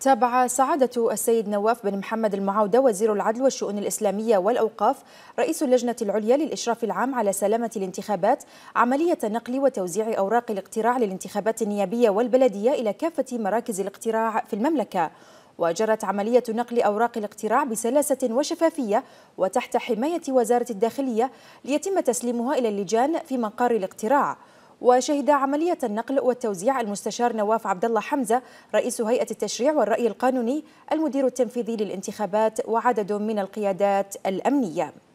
تابع سعادة السيد نواف بن محمد المعاودة وزير العدل والشؤون الإسلامية والأوقاف رئيس اللجنة العليا للإشراف العام على سلامة الانتخابات عملية نقل وتوزيع أوراق الاقتراع للانتخابات النيابية والبلدية إلى كافة مراكز الاقتراع في المملكة وجرت عملية نقل أوراق الاقتراع بسلاسة وشفافية وتحت حماية وزارة الداخلية ليتم تسليمها إلى اللجان في مقر الاقتراع وشهد عملية النقل والتوزيع المستشار نواف عبد الله حمزة رئيس هيئة التشريع والرأي القانوني المدير التنفيذي للانتخابات وعدد من القيادات الأمنية